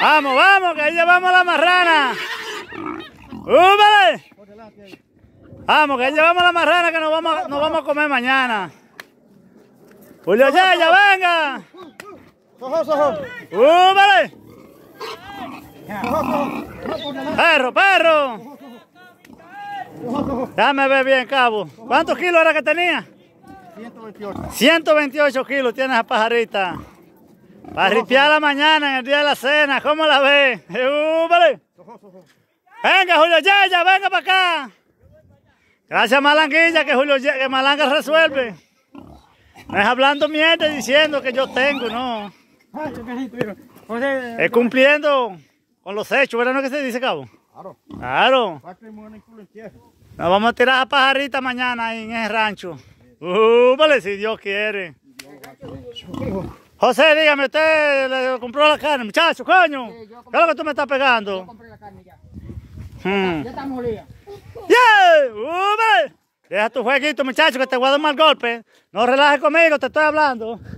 Vamos, vamos, que ahí llevamos la marrana. ¡Úbale! Vamos, que ahí llevamos la marrana que nos vamos, nos vamos a comer mañana. Julio ya venga. ¡Sojo, sojo! ¡Perro, perro! Dame ve bien, cabo. ¿Cuántos kilos era que tenía? 128. 128 kilos tiene esa pajarita. Para ripiar la mañana en el día de la cena, ¿cómo la ves? Venga, Julio Yeya, venga para acá. Gracias, Malanguilla, que Julio Malanga resuelve. No es hablando mierda diciendo que yo tengo, no. Es cumpliendo con los hechos, ¿verdad? ¿No que se dice, cabo? Claro. Claro. Nos vamos a tirar a pajarita mañana ahí en el rancho. vale, si Dios quiere. José, dígame, usted le compró la carne, muchacho, coño. ¿Qué es lo que tú me estás pegando? Yo compré la carne ya. Hmm. Ya estamos molida ¡Yeah! Deja tu jueguito, muchacho, que te voy a dar mal golpe. No relajes conmigo, te estoy hablando.